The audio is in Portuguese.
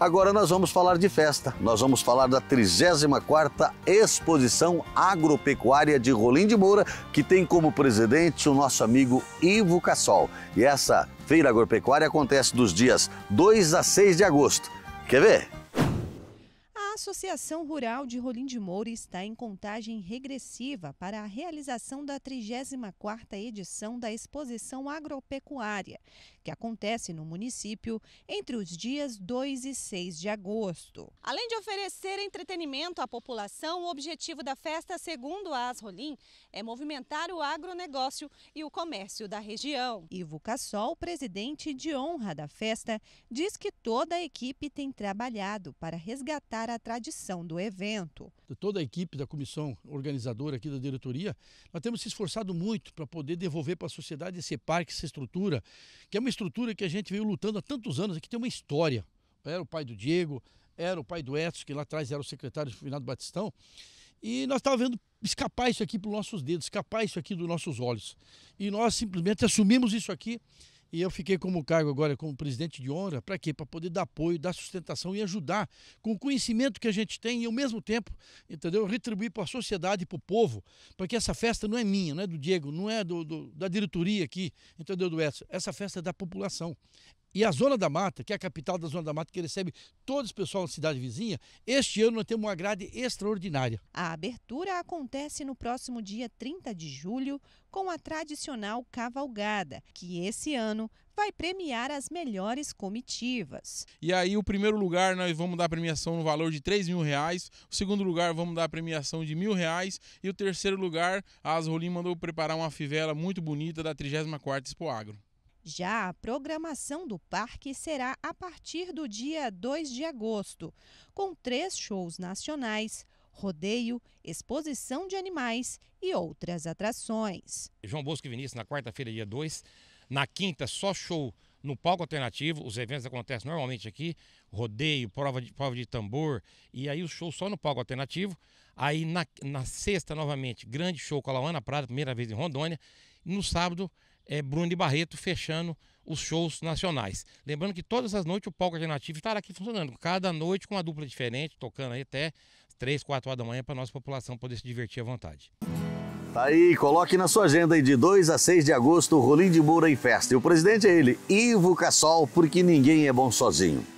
Agora nós vamos falar de festa. Nós vamos falar da 34ª Exposição Agropecuária de Rolim de Moura, que tem como presidente o nosso amigo Ivo Cassol. E essa feira agropecuária acontece dos dias 2 a 6 de agosto. Quer ver? Associação Rural de Rolim de Moura está em contagem regressiva para a realização da 34ª edição da Exposição Agropecuária, que acontece no município entre os dias 2 e 6 de agosto. Além de oferecer entretenimento à população, o objetivo da festa, segundo a Asrolim, é movimentar o agronegócio e o comércio da região. Ivo Cassol, presidente de honra da festa, diz que toda a equipe tem trabalhado para resgatar a tradição do evento. Toda a equipe da comissão organizadora aqui da diretoria, nós temos se esforçado muito para poder devolver para a sociedade esse parque, essa estrutura, que é uma estrutura que a gente veio lutando há tantos anos, aqui tem uma história. Era o pai do Diego, era o pai do Edson, que lá atrás era o secretário do Finado Batistão, e nós estávamos vendo escapar isso aqui para os nossos dedos, escapar isso aqui dos nossos olhos. E nós simplesmente assumimos isso aqui e eu fiquei como cargo agora como presidente de honra, para quê? Para poder dar apoio, dar sustentação e ajudar com o conhecimento que a gente tem e ao mesmo tempo, entendeu? Retribuir para a sociedade, para o povo, para que essa festa não é minha, não é do Diego, não é do, do da diretoria aqui, entendeu? Do Edson. Essa festa é da população. E a Zona da Mata, que é a capital da Zona da Mata, que recebe todo o pessoal da cidade vizinha, este ano nós temos uma grade extraordinária. A abertura acontece no próximo dia 30 de julho, com a tradicional cavalgada, que esse ano vai premiar as melhores comitivas. E aí, o primeiro lugar, nós vamos dar a premiação no valor de 3 mil reais. O segundo lugar, vamos dar a premiação de mil reais. E o terceiro lugar, a Asrolim mandou preparar uma fivela muito bonita da 34ª Expo Agro. Já a programação do parque será a partir do dia 2 de agosto, com três shows nacionais, rodeio, exposição de animais e outras atrações. João Bosco e Vinícius, na quarta-feira, dia 2. Na quinta, só show no palco alternativo. Os eventos acontecem normalmente aqui: rodeio, prova de, prova de tambor. E aí o show só no palco alternativo. Aí na, na sexta, novamente, grande show com a Lauana Prada, primeira vez em Rondônia. No sábado, é, Bruno de Barreto fechando os shows nacionais. Lembrando que todas as noites o palco alternativo estará aqui funcionando, cada noite com uma dupla diferente, tocando aí até 3, 4 horas da manhã para nossa população poder se divertir à vontade. Tá aí, coloque na sua agenda aí de 2 a 6 de agosto, Rolim de Moura em festa. E o presidente é ele, Ivo Cassol, porque ninguém é bom sozinho.